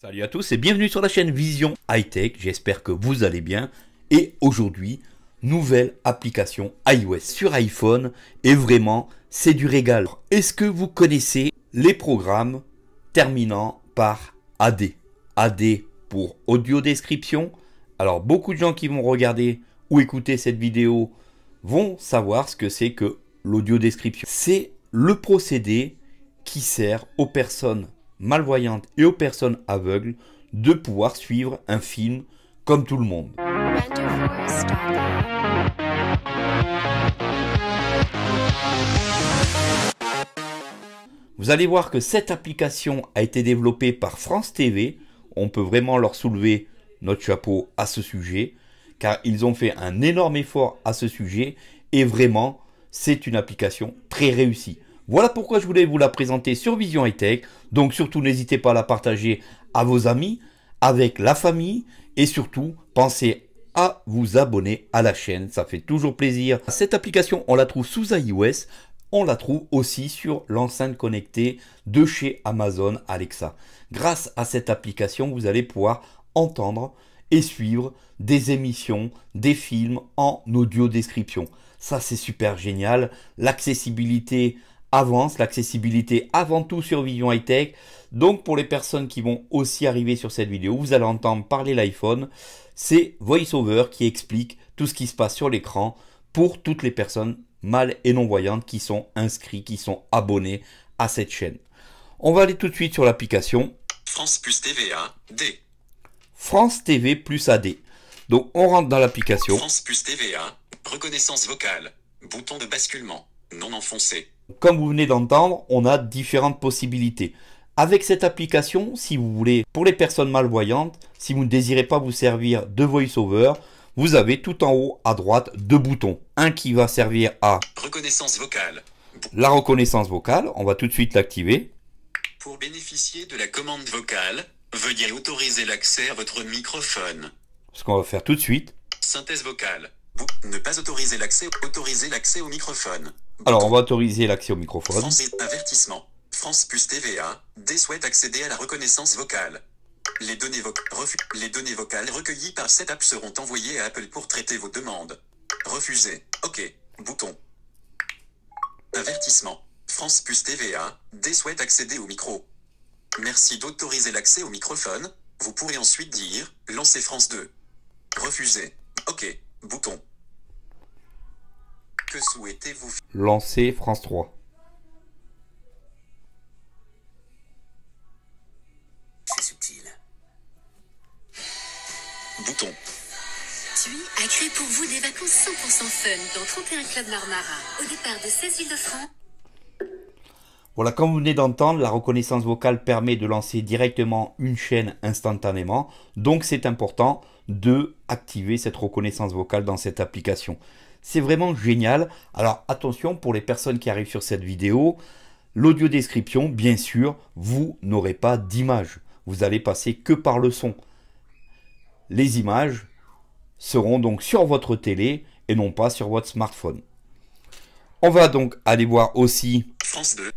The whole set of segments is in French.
Salut à tous et bienvenue sur la chaîne Vision High Tech. J'espère que vous allez bien. Et aujourd'hui, nouvelle application iOS sur iPhone. Et vraiment, c'est du régal. Est-ce que vous connaissez les programmes terminant par AD AD pour audio description. Alors, beaucoup de gens qui vont regarder ou écouter cette vidéo vont savoir ce que c'est que l'audio description. C'est le procédé qui sert aux personnes malvoyantes et aux personnes aveugles de pouvoir suivre un film comme tout le monde. Vous allez voir que cette application a été développée par France TV. On peut vraiment leur soulever notre chapeau à ce sujet, car ils ont fait un énorme effort à ce sujet, et vraiment, c'est une application très réussie. Voilà pourquoi je voulais vous la présenter sur Vision High Tech. Donc surtout n'hésitez pas à la partager à vos amis, avec la famille et surtout pensez à vous abonner à la chaîne, ça fait toujours plaisir. Cette application, on la trouve sous iOS, on la trouve aussi sur l'enceinte connectée de chez Amazon Alexa. Grâce à cette application, vous allez pouvoir entendre et suivre des émissions, des films en audio description. Ça, c'est super génial. L'accessibilité avance, l'accessibilité avant tout sur Vision High Tech. Donc pour les personnes qui vont aussi arriver sur cette vidéo, vous allez entendre parler l'iPhone. C'est VoiceOver qui explique tout ce qui se passe sur l'écran pour toutes les personnes mâles et non-voyantes qui sont inscrits, qui sont abonnés à cette chaîne. On va aller tout de suite sur l'application France plus TV France TV plus AD. Donc on rentre dans l'application. France plus TVA, reconnaissance vocale, bouton de basculement, non enfoncé, comme vous venez d'entendre, on a différentes possibilités. Avec cette application, si vous voulez, pour les personnes malvoyantes, si vous ne désirez pas vous servir de VoiceOver, vous avez tout en haut à droite deux boutons. Un qui va servir à reconnaissance vocale. La reconnaissance vocale, on va tout de suite l'activer. Pour bénéficier de la commande vocale, veuillez autoriser l'accès à votre microphone. Ce qu'on va faire tout de suite. Synthèse vocale. Ne pas autoriser l'accès. Autoriser l'accès au microphone. Alors, on va autoriser l'accès au microphone. avertissement. France plus TVA. D souhaite accéder à la reconnaissance vocale. Les données, les données vocales recueillies par cette app seront envoyées à Apple pour traiter vos demandes. Refuser. OK. Bouton. Avertissement. France plus TVA. D souhaite accéder au micro. Merci d'autoriser l'accès au microphone. Vous pourrez ensuite dire Lancer France 2. Refuser. OK. Bouton. Que souhaitez-vous Lancer France 3. C'est subtil. Bouton. TUI a créé pour vous des vacances 100% fun dans 31 clubs Marmara, au départ de 16 villes de Voilà, comme vous venez d'entendre, la reconnaissance vocale permet de lancer directement une chaîne instantanément. Donc c'est important de activer cette reconnaissance vocale dans cette application. C'est vraiment génial. Alors attention pour les personnes qui arrivent sur cette vidéo, l'audio description, bien sûr, vous n'aurez pas d'image. Vous allez passer que par le son. Les images seront donc sur votre télé et non pas sur votre smartphone. On va donc aller voir aussi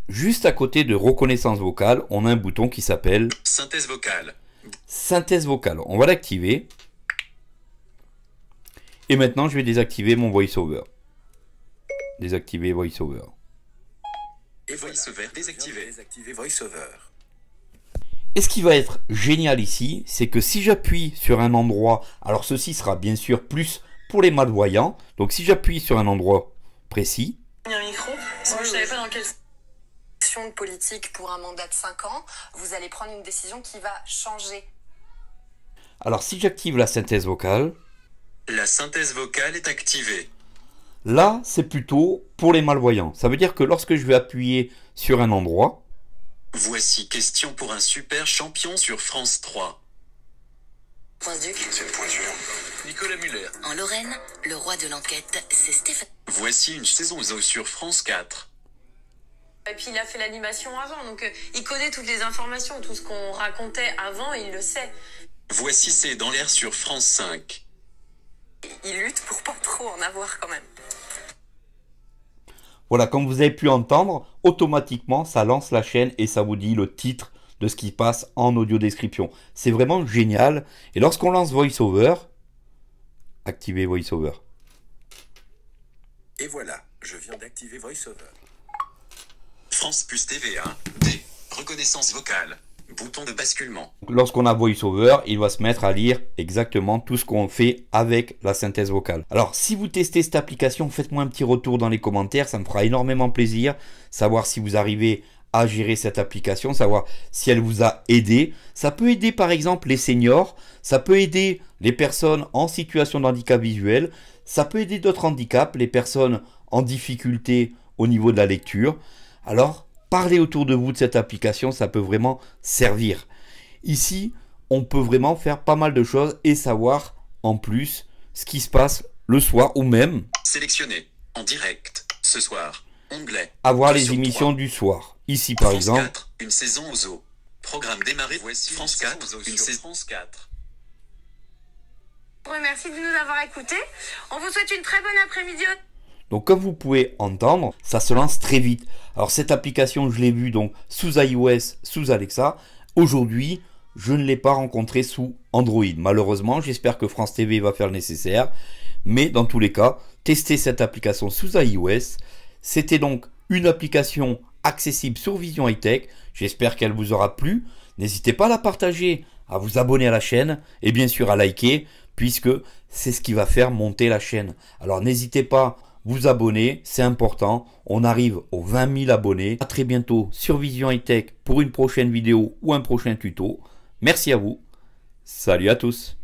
Juste à côté de reconnaissance vocale, on a un bouton qui s'appelle synthèse vocale. Synthèse vocale. On va l'activer. Et maintenant, je vais désactiver mon voiceover. Désactiver voiceover. Et voiceover désactivé. Désactiver voiceover. Et ce qui va être génial ici, c'est que si j'appuie sur un endroit, alors ceci sera bien sûr plus pour les malvoyants. Donc si j'appuie sur un endroit précis. politique pour un mandat de 5 ans, vous allez prendre une décision qui va changer. Alors si j'active la synthèse vocale, la synthèse vocale est activée. Là, c'est plutôt pour les malvoyants. Ça veut dire que lorsque je vais appuyer sur un endroit... Voici question pour un super champion sur France 3. C'est le Nicolas Muller. En Lorraine, le roi de l'enquête, c'est Stéphane. Voici une saison sur France 4. Et puis il a fait l'animation avant, donc euh, il connaît toutes les informations, tout ce qu'on racontait avant, il le sait. Voici c'est dans l'air sur France 5 il lutte pour pas trop en avoir quand même. Voilà, comme vous avez pu entendre, automatiquement ça lance la chaîne et ça vous dit le titre de ce qui passe en audio description. C'est vraiment génial. Et lorsqu'on lance VoiceOver, activez VoiceOver. Et voilà, je viens d'activer VoiceOver. France plus TV1, D, reconnaissance vocale. Bouton de basculement. Lorsqu'on a VoiceOver, il va se mettre à lire exactement tout ce qu'on fait avec la synthèse vocale. Alors, si vous testez cette application, faites-moi un petit retour dans les commentaires, ça me fera énormément plaisir. Savoir si vous arrivez à gérer cette application, savoir si elle vous a aidé. Ça peut aider par exemple les seniors, ça peut aider les personnes en situation de handicap visuel, ça peut aider d'autres handicaps, les personnes en difficulté au niveau de la lecture. Alors, Parler autour de vous de cette application, ça peut vraiment servir. Ici, on peut vraiment faire pas mal de choses et savoir en plus ce qui se passe le soir ou même sélectionner en direct ce soir onglet avoir les émissions du soir ici par exemple une saison aux eaux programme démarré France 4 une saison France 4 merci de nous avoir écoutés. On vous souhaite une très bonne après-midi. Donc comme vous pouvez entendre, ça se lance très vite. Alors cette application, je l'ai vue donc sous iOS, sous Alexa. Aujourd'hui, je ne l'ai pas rencontrée sous Android. Malheureusement, j'espère que France TV va faire le nécessaire. Mais dans tous les cas, tester cette application sous iOS. C'était donc une application accessible sur Vision High Tech. J'espère qu'elle vous aura plu. N'hésitez pas à la partager, à vous abonner à la chaîne et bien sûr à liker puisque c'est ce qui va faire monter la chaîne. Alors n'hésitez pas vous abonner, c'est important. On arrive aux 20 000 abonnés. À très bientôt sur Vision High Tech pour une prochaine vidéo ou un prochain tuto. Merci à vous. Salut à tous.